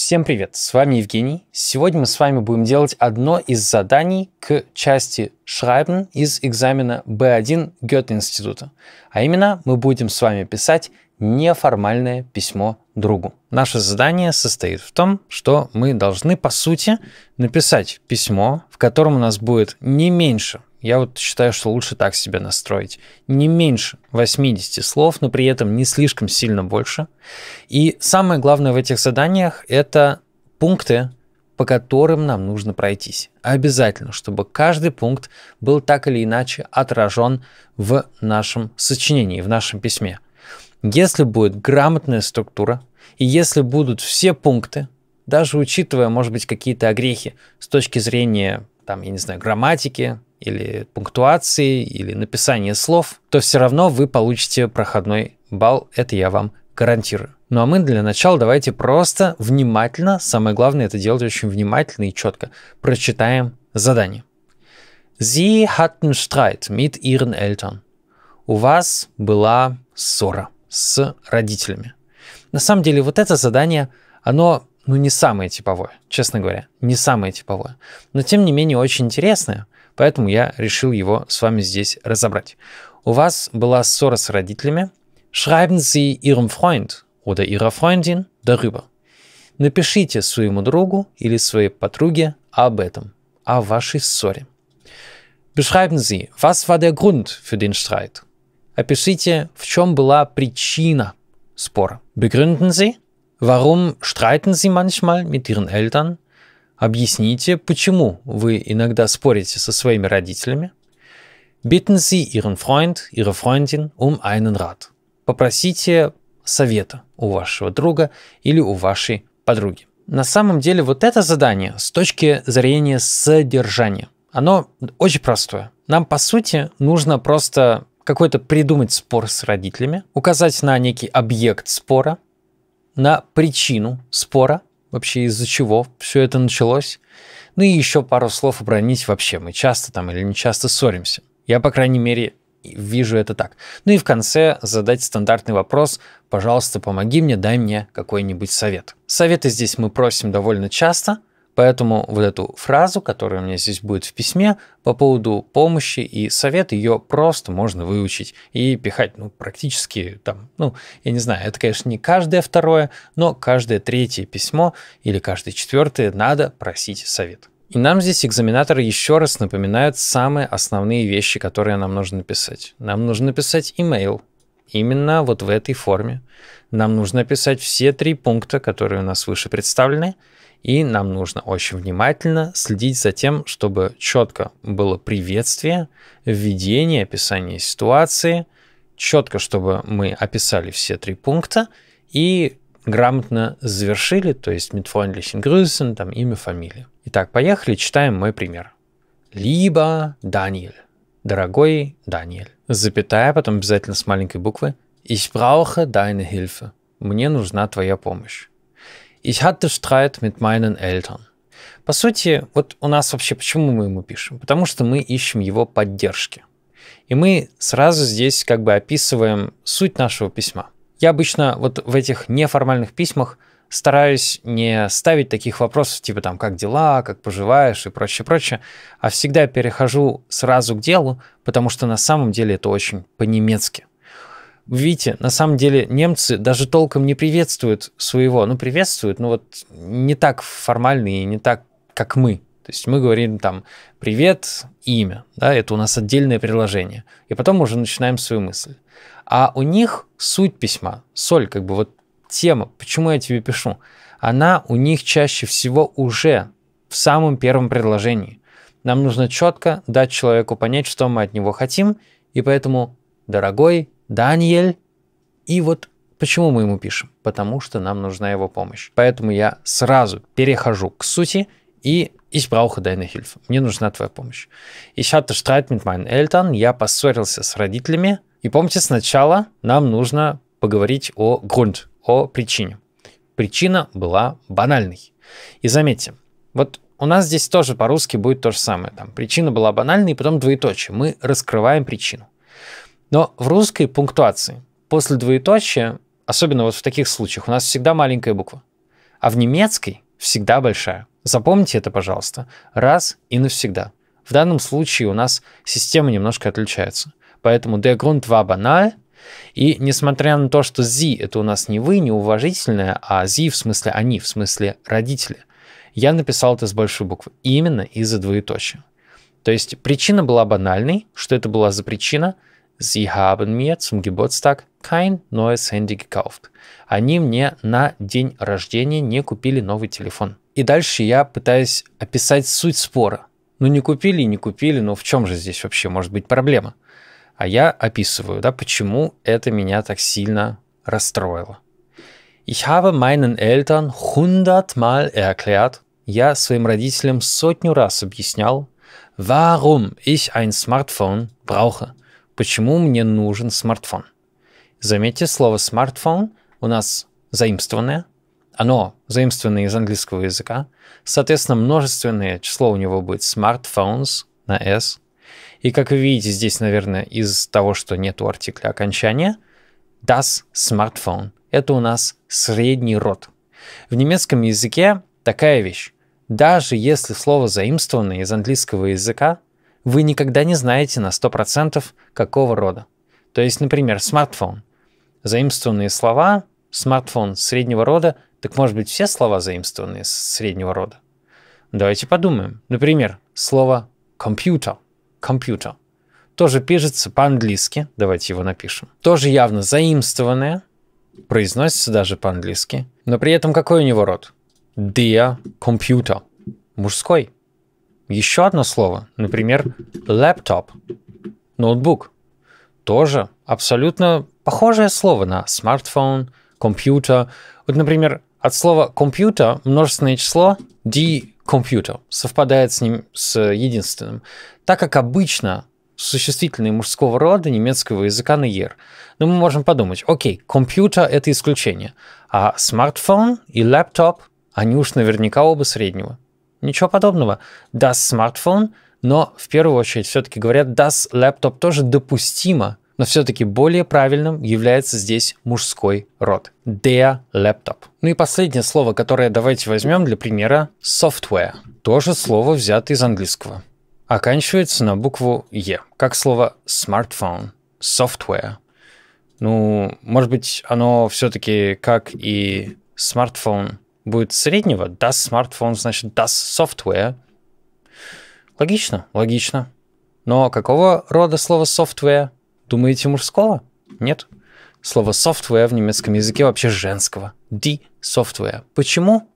Всем привет, с вами Евгений. Сегодня мы с вами будем делать одно из заданий к части Schreiben из экзамена B1 Гёте-института. А именно, мы будем с вами писать неформальное письмо другу. Наше задание состоит в том, что мы должны, по сути, написать письмо, в котором у нас будет не меньше я вот считаю, что лучше так себя настроить. Не меньше 80 слов, но при этом не слишком сильно больше. И самое главное в этих заданиях – это пункты, по которым нам нужно пройтись. Обязательно, чтобы каждый пункт был так или иначе отражен в нашем сочинении, в нашем письме. Если будет грамотная структура, и если будут все пункты, даже учитывая, может быть, какие-то огрехи с точки зрения, там, я не знаю, грамматики, или пунктуации, или написание слов, то все равно вы получите проходной балл, это я вам гарантирую. Ну а мы для начала давайте просто внимательно, самое главное это делать очень внимательно и четко, прочитаем задание. Sie hatten Streit mit ihren Eltern. У вас была ссора с родителями. На самом деле вот это задание, оно ну, не самое типовое, честно говоря, не самое типовое. Но тем не менее очень интересное – Поэтому я решил его с вами здесь разобрать. У вас была ссора с родителями. Schreiben Sie Ihrem Freund oder Ihrer Freundin darüber. Напишите своему другу или своей подруге об этом, о вашей ссоре. Beschreiben Sie, was war der Grund für den Streit? Опишите, в чем была причина спора. Begründen Sie, warum streiten Sie manchmal mit Ihren Eltern? объясните, почему вы иногда спорите со своими родителями. Bitten Sie Ihren Freund, Ihre Freundin um einen Rat. Попросите совета у вашего друга или у вашей подруги. На самом деле вот это задание с точки зрения содержания, оно очень простое. Нам, по сути, нужно просто какой-то придумать спор с родителями, указать на некий объект спора, на причину спора – вообще из-за чего все это началось. Ну и еще пару слов обронить вообще. Мы часто там или не часто ссоримся. Я, по крайней мере, вижу это так. Ну и в конце задать стандартный вопрос «пожалуйста, помоги мне, дай мне какой-нибудь совет». Советы здесь мы просим довольно часто, Поэтому вот эту фразу, которая у меня здесь будет в письме, по поводу помощи и совет, ее просто можно выучить и пихать, ну, практически там, ну, я не знаю, это, конечно, не каждое второе, но каждое третье письмо или каждое четвертое надо просить совет. И нам здесь экзаменаторы еще раз напоминают самые основные вещи, которые нам нужно писать. Нам нужно писать имейл, именно вот в этой форме. Нам нужно писать все три пункта, которые у нас выше представлены, и нам нужно очень внимательно следить за тем, чтобы четко было приветствие, введение, описание ситуации, четко, чтобы мы описали все три пункта и грамотно завершили, то есть mit freundlichen там имя, фамилия. Итак, поехали, читаем мой пример. Либо Даниэль. Дорогой Даниэль. Запятая, потом обязательно с маленькой буквы. Ich brauche deine Hilfe. Мне нужна твоя помощь. Ich hatte Streit mit meinen Eltern. По сути, вот у нас вообще почему мы ему пишем? Потому что мы ищем его поддержки. И мы сразу здесь как бы описываем суть нашего письма. Я обычно вот в этих неформальных письмах стараюсь не ставить таких вопросов, типа там, как дела, как поживаешь и прочее, прочее, а всегда перехожу сразу к делу, потому что на самом деле это очень по-немецки видите, на самом деле немцы даже толком не приветствуют своего, ну, приветствуют, но вот не так формально и не так, как мы. То есть мы говорим там «привет», «имя», да, это у нас отдельное предложение. И потом уже начинаем свою мысль. А у них суть письма, соль, как бы вот тема, почему я тебе пишу, она у них чаще всего уже в самом первом предложении. Нам нужно четко дать человеку понять, что мы от него хотим, и поэтому, дорогой Даниэль. И вот почему мы ему пишем? Потому что нам нужна его помощь. Поэтому я сразу перехожу к сути и Ich brauche deine Hilfe. Мне нужна твоя помощь. Ich hatte Streit mit meinen Eltern. Я поссорился с родителями. И помните, сначала нам нужно поговорить о Grund, о причине. Причина была банальной. И заметьте, вот у нас здесь тоже по-русски будет то же самое. Там причина была банальной, и потом двоеточие. Мы раскрываем причину. Но в русской пунктуации после двоеточия, особенно вот в таких случаях, у нас всегда маленькая буква. А в немецкой всегда большая. Запомните это, пожалуйста, раз и навсегда. В данном случае у нас система немножко отличается. Поэтому der Grund war banal. И несмотря на то, что Зи это у нас не вы, не уважительное, а Зи в смысле они, в смысле родители, я написал это с большой буквы. Именно из-за двоеточия. То есть причина была банальной, что это была за причина – Sie haben mir zum Geburtstag kein neues Handy gekauft. Они мне на день рождения не купили новый телефон. И дальше я пытаюсь описать суть спора. Ну не купили, не купили, но в чем же здесь вообще может быть проблема? А я описываю, да, почему это меня так сильно расстроило. Ich habe meinen Eltern hundertmal erklärt, я своим родителям сотню раз объяснял, warum ich ein Smartphone brauche – почему мне нужен смартфон. Заметьте, слово «смартфон» у нас заимствованное. Оно заимствованное из английского языка. Соответственно, множественное число у него будет «smartphones» на «s». И как вы видите, здесь, наверное, из того, что нет артикля окончания, das Smartphone – это у нас средний род. В немецком языке такая вещь. Даже если слово заимствовано из английского языка, вы никогда не знаете на 100% какого рода. То есть, например, смартфон. Заимствованные слова, смартфон среднего рода, так может быть все слова заимствованные среднего рода? Давайте подумаем. Например, слово компьютер. Компьютер. Тоже пишется по-английски. Давайте его напишем. Тоже явно заимствованное. Произносится даже по-английски. Но при этом какой у него род? Der Computer. Мужской еще одно слово, например, laptop, ноутбук. Тоже абсолютно похожее слово на смартфон, компьютер. Вот, например, от слова компьютер множественное число d computer совпадает с ним с единственным, так как обычно существительные мужского рода немецкого языка на ер. Но мы можем подумать, окей, компьютер – это исключение, а смартфон и лэптоп, они уж наверняка оба среднего. Ничего подобного. Даст смартфон, но в первую очередь все-таки говорят даст лэптоп тоже допустимо, но все-таки более правильным является здесь мужской род. Their Laptop. Ну и последнее слово, которое давайте возьмем для примера – software. Тоже слово взято из английского. Оканчивается на букву «е», e, как слово смартфон. software. Ну, может быть, оно все-таки как и смартфон будет среднего. Das смартфон значит Das Software. Логично, логично. Но какого рода слово software? Думаете, мужского? Нет. Слово software в немецком языке вообще женского. Die Software. Почему?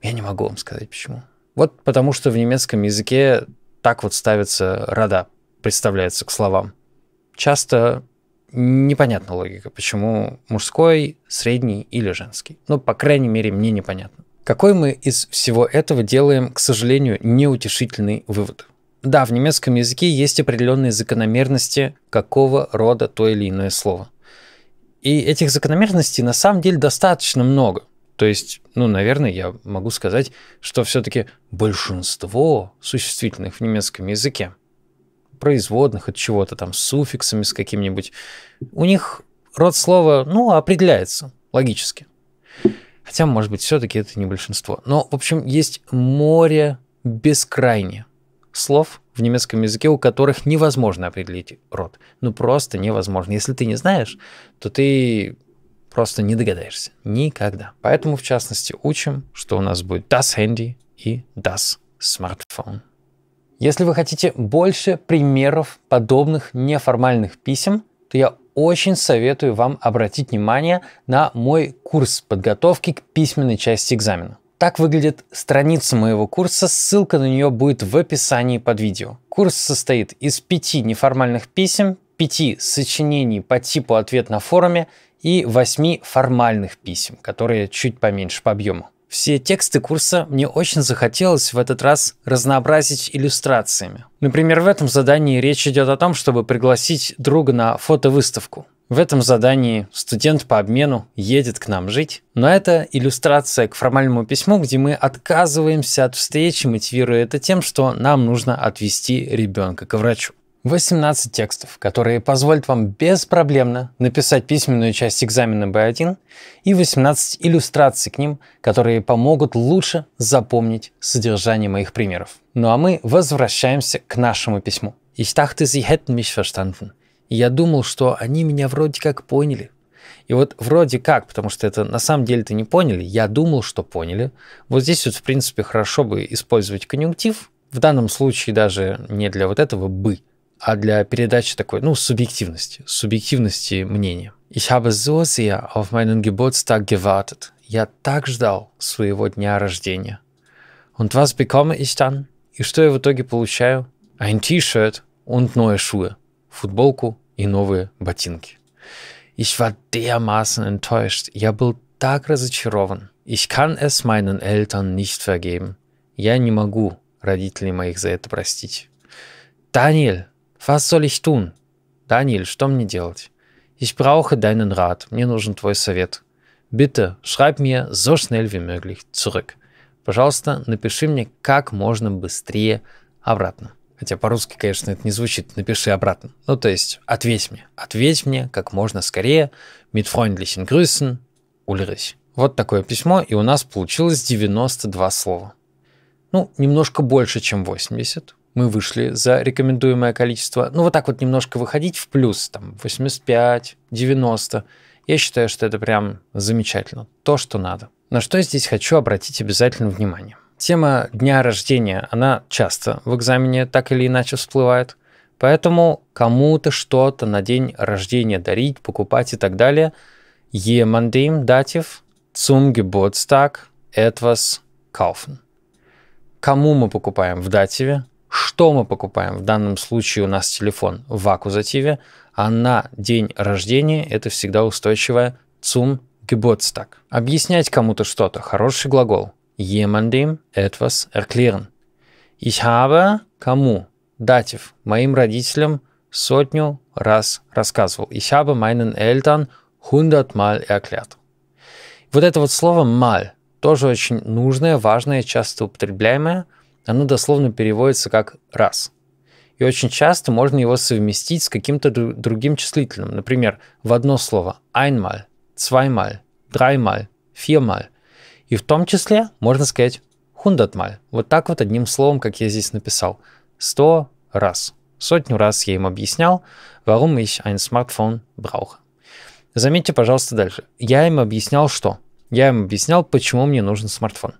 Я не могу вам сказать почему. Вот потому что в немецком языке так вот ставятся рода, представляется к словам. Часто непонятна логика, почему мужской, средний или женский. Ну, по крайней мере, мне непонятно. Какой мы из всего этого делаем, к сожалению, неутешительный вывод? Да, в немецком языке есть определенные закономерности, какого рода то или иное слово. И этих закономерностей на самом деле достаточно много. То есть, ну, наверное, я могу сказать, что все-таки большинство существительных в немецком языке – производных от чего-то, там, с суффиксами, с каким-нибудь, у них род слова, ну, определяется логически. Хотя, может быть, все-таки это не большинство. Но, в общем, есть море бескрайне слов в немецком языке, у которых невозможно определить род. Ну, просто невозможно. Если ты не знаешь, то ты просто не догадаешься. Никогда. Поэтому, в частности, учим, что у нас будет das Handy и das Smartphone. Если вы хотите больше примеров подобных неформальных писем, то я очень советую вам обратить внимание на мой курс подготовки к письменной части экзамена. Так выглядит страница моего курса, ссылка на нее будет в описании под видео. Курс состоит из пяти неформальных писем, пяти сочинений по типу ответ на форуме и восьми формальных писем, которые чуть поменьше по объему все тексты курса мне очень захотелось в этот раз разнообразить иллюстрациями. Например, в этом задании речь идет о том, чтобы пригласить друга на фотовыставку. В этом задании студент по обмену едет к нам жить, но это иллюстрация к формальному письму, где мы отказываемся от встречи, мотивируя это тем, что нам нужно отвести ребенка к врачу. 18 текстов, которые позволят вам беспроблемно написать письменную часть экзамена B1 и 18 иллюстраций к ним, которые помогут лучше запомнить содержание моих примеров. Ну а мы возвращаемся к нашему письму. Ich dachte, sie hätten mich verstanden. Я думал, что они меня вроде как поняли. И вот вроде как, потому что это на самом деле-то не поняли, я думал, что поняли. Вот здесь вот, в принципе, хорошо бы использовать конъюнктив, в данном случае даже не для вот этого «бы», а для передачи такой, ну, субъективности, субъективности мнения. Ich habe so sehr auf meinen Geburtstag gewartet. Я так ждал своего дня рождения. Und was bekomme ich dann? И что я в итоге получаю? Ein T-Shirt und neue Schuhe. Футболку и новые ботинки. Ich war dermaßen enttäuscht. Я был так разочарован. Ich kann es meinen Eltern nicht vergeben. Я не могу родителей моих за это простить. Daniel, Was soll ich tun? Daniel, что мне делать? Ich brauche deinen Rat. Мне нужен твой совет. Bitte, schreib mir so schnell wie möglich zurück. Пожалуйста, напиши мне как можно быстрее обратно. Хотя по-русски, конечно, это не звучит «напиши обратно». Ну, то есть «ответь мне». «Ответь мне как можно скорее». «Mit freundlichen Grüßen, Ulrich». Вот такое письмо, и у нас получилось 92 слова. Ну, немножко больше, чем 80, мы вышли за рекомендуемое количество. Ну, вот так вот немножко выходить в плюс, там, 85, 90. Я считаю, что это прям замечательно. То, что надо. На что я здесь хочу обратить обязательно внимание. Тема дня рождения, она часто в экзамене так или иначе всплывает. Поэтому кому-то что-то на день рождения дарить, покупать и так далее. Jemandem датив zum Geburtstag этвас kaufen. Кому мы покупаем в дативе, что мы покупаем? В данном случае у нас телефон в аккузативе, а на день рождения это всегда устойчивое zum Geburtstag. Объяснять кому-то что-то – хороший глагол. Jemandem etwas erklären. Ich habe кому? Датив. Моим родителям сотню раз рассказывал. Ich habe meinen Eltern hundertmal erklärt. Вот это вот слово «mal» тоже очень нужное, важное, часто употребляемое – оно дословно переводится как «раз». И очень часто можно его совместить с каким-то другим числительным. Например, в одно слово «einmal», «zweimal», «dreimal», «viermal». И в том числе можно сказать «hundertmal». Вот так вот одним словом, как я здесь написал. «Сто раз». Сотню раз я им объяснял, warum ich ein Smartphone brauche. Заметьте, пожалуйста, дальше. Я им объяснял что? Я им объяснял, почему мне нужен смартфон.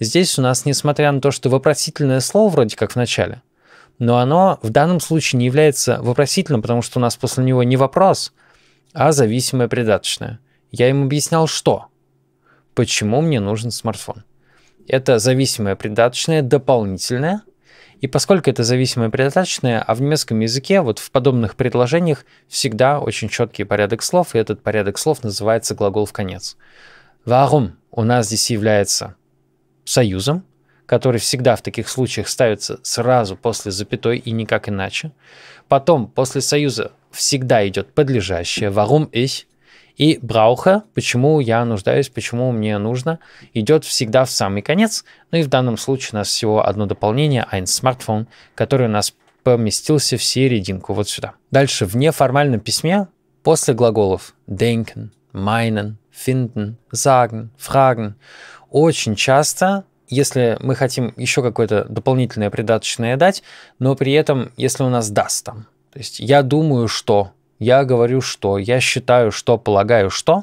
Здесь у нас, несмотря на то, что вопросительное слово вроде как в начале, но оно в данном случае не является вопросительным, потому что у нас после него не вопрос, а зависимое придаточное. Я им объяснял, что. Почему мне нужен смартфон? Это зависимое придаточное, дополнительное. И поскольку это зависимое придаточное, а в немецком языке вот в подобных предложениях всегда очень четкий порядок слов, и этот порядок слов называется глагол в конец. Warum у нас здесь является союзом, который всегда в таких случаях ставится сразу после запятой и никак иначе. Потом после союза всегда идет подлежащее «warum ich», и брауха, почему я нуждаюсь, почему мне нужно, идет всегда в самый конец. Ну и в данном случае у нас всего одно дополнение, ein а смартфон, который у нас поместился в серединку, вот сюда. Дальше в неформальном письме после глаголов denken, meinen, finden, sagen, fragen очень часто, если мы хотим еще какое-то дополнительное придаточное дать, но при этом, если у нас даст там, то есть я думаю, что, я говорю, что, я считаю, что, полагаю, что,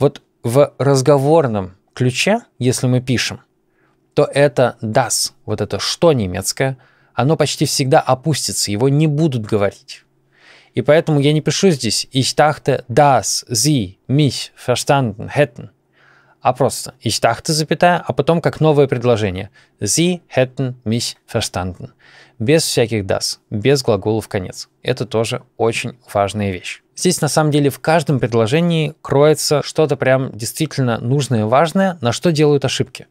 вот в разговорном ключе, если мы пишем, то это das, вот это что немецкое, оно почти всегда опустится, его не будут говорить. И поэтому я не пишу здесь ich dachte, das sie mich verstanden hätten а просто ich dachte, запятая, а потом как новое предложение. Sie hätten mich verstanden. Без всяких das, без глаголов в конец. Это тоже очень важная вещь. Здесь на самом деле в каждом предложении кроется что-то прям действительно нужное и важное, на что делают ошибки.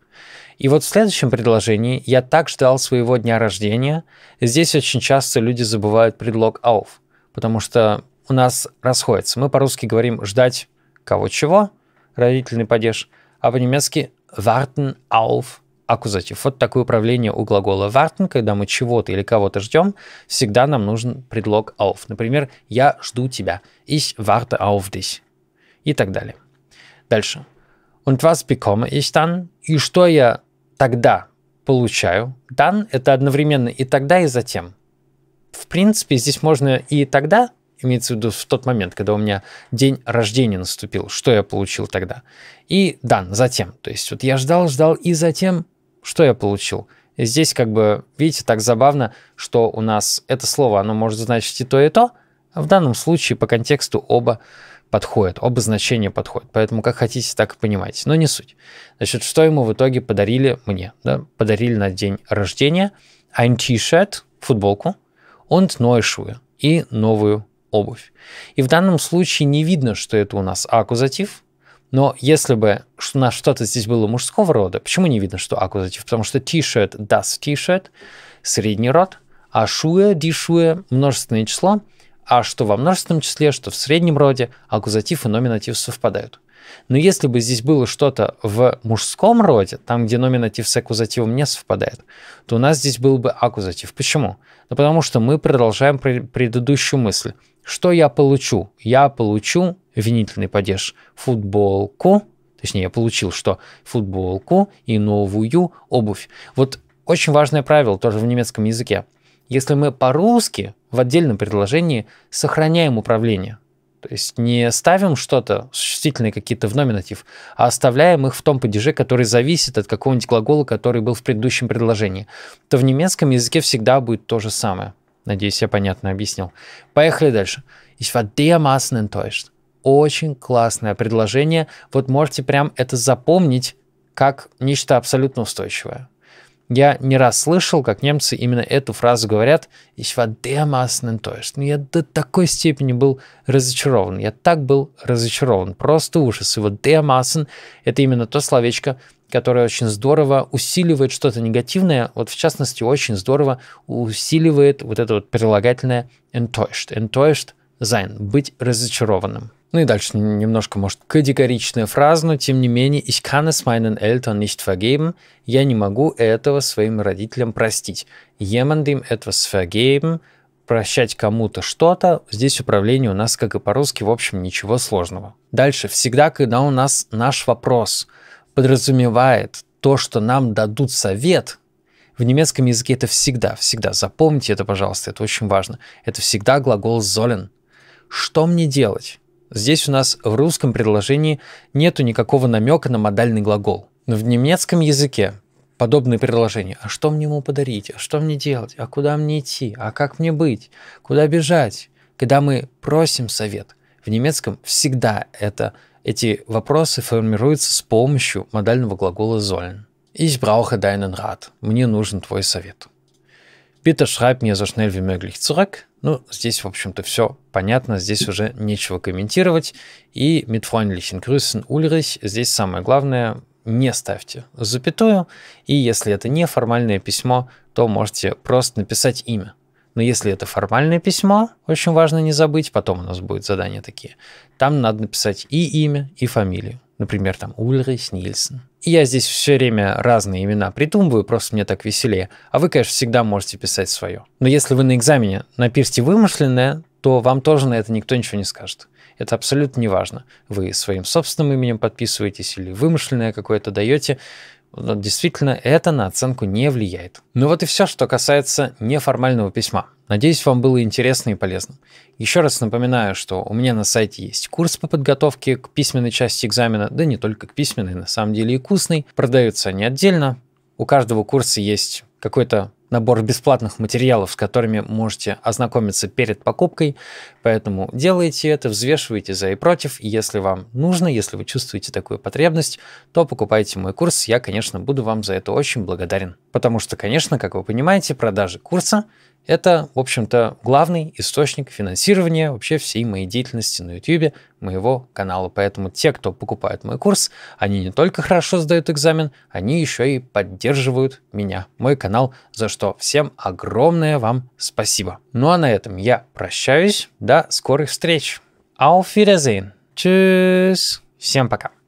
И вот в следующем предложении «я так ждал своего дня рождения» здесь очень часто люди забывают предлог «auf», потому что у нас расходится. Мы по-русски говорим «ждать кого чего», родительный падеж – а по-немецки warten auf аккузатив. Вот такое управление у глагола warten, когда мы чего-то или кого-то ждем, всегда нам нужен предлог auf. Например, я жду тебя. Ich warte auf dich. И так далее. Дальше. Und was bekomme ich dann? И что я тогда получаю? Dann – это одновременно и тогда, и затем. В принципе, здесь можно и тогда имеется в виду в тот момент, когда у меня день рождения наступил, что я получил тогда. И дан, затем. То есть вот я ждал, ждал, и затем что я получил? И здесь как бы, видите, так забавно, что у нас это слово, оно может значить и то, и то. А в данном случае по контексту оба подходят, оба значения подходят. Поэтому как хотите, так и понимайте. Но не суть. Значит, что ему в итоге подарили мне? Да? Подарили на день рождения ein T-shirt, футболку, und Neuschuhe и новую обувь. И в данном случае не видно, что это у нас аккузатив, но если бы у нас что-то здесь было мужского рода, почему не видно, что аккузатив? Потому что t-shirt, does t-shirt, средний род, а шуе, дишуе, множественное число, а что во множественном числе, что в среднем роде, аккузатив и номинатив совпадают. Но если бы здесь было что-то в мужском роде, там, где номинатив с аккузативом не совпадает, то у нас здесь был бы аккузатив. Почему? Ну, потому что мы продолжаем предыдущую мысль. Что я получу? Я получу винительный падеж футболку, точнее, я получил что? Футболку и новую обувь. Вот очень важное правило тоже в немецком языке. Если мы по-русски в отдельном предложении сохраняем управление, то есть не ставим что-то, существительные какие-то в номинатив, а оставляем их в том падеже, который зависит от какого-нибудь глагола, который был в предыдущем предложении. То в немецком языке всегда будет то же самое. Надеюсь, я понятно объяснил. Поехали дальше. Ich war dermaßen enttäuscht. Очень классное предложение. Вот можете прям это запомнить как нечто абсолютно устойчивое. Я не раз слышал, как немцы именно эту фразу говорят «Ich war dermaßen enttäuscht». Но ну, я до такой степени был разочарован. Я так был разочарован. Просто ужас. И вот dermaßen – это именно то словечко, которое очень здорово усиливает что-то негативное. Вот в частности, очень здорово усиливает вот это вот прилагательное enttäuscht. Enttäuscht sein – быть разочарованным. Ну и дальше немножко, может, категоричная фраза, но тем не менее, ich kann es meinen Eltern nicht vergeben, я не могу этого своим родителям простить. Jemandem etwas vergeben, прощать кому-то что-то, здесь управление у нас, как и по-русски, в общем, ничего сложного. Дальше, всегда, когда у нас наш вопрос подразумевает то, что нам дадут совет, в немецком языке это всегда, всегда, запомните это, пожалуйста, это очень важно, это всегда глагол «золен». Что мне делать? Здесь у нас в русском предложении нету никакого намека на модальный глагол. Но в немецком языке подобные предложения. А что мне ему подарить? А что мне делать? А куда мне идти? А как мне быть? Куда бежать? Когда мы просим совет, в немецком всегда это, эти вопросы формируются с помощью модального глагола sollen. Ich brauche deinen Rat. Мне нужен твой совет. Bitte schreib mir so schnell wie möglich Ну, здесь, в общем-то, все понятно, здесь уже нечего комментировать. И mit freundlichen Grüßen здесь самое главное, не ставьте запятую, и если это не формальное письмо, то можете просто написать имя. Но если это формальное письмо, очень важно не забыть, потом у нас будет задания такие, там надо написать и имя, и фамилию. Например, там Ульрих Нильсон. я здесь все время разные имена придумываю, просто мне так веселее. А вы, конечно, всегда можете писать свое. Но если вы на экзамене напишите вымышленное, то вам тоже на это никто ничего не скажет. Это абсолютно не важно. Вы своим собственным именем подписываетесь или вымышленное какое-то даете действительно это на оценку не влияет. Ну вот и все, что касается неформального письма. Надеюсь, вам было интересно и полезно. Еще раз напоминаю, что у меня на сайте есть курс по подготовке к письменной части экзамена, да не только к письменной, на самом деле и к устной. Продаются они отдельно. У каждого курса есть какой-то набор бесплатных материалов, с которыми можете ознакомиться перед покупкой. Поэтому делайте это, взвешивайте за и против. если вам нужно, если вы чувствуете такую потребность, то покупайте мой курс. Я, конечно, буду вам за это очень благодарен. Потому что, конечно, как вы понимаете, продажи курса – это, в общем-то, главный источник финансирования вообще всей моей деятельности на YouTube, моего канала. Поэтому те, кто покупает мой курс, они не только хорошо сдают экзамен, они еще и поддерживают меня, мой канал, за что всем огромное вам спасибо. Ну а на этом я прощаюсь. До скорых встреч. Auf Wiedersehen. Tschüss. Всем пока.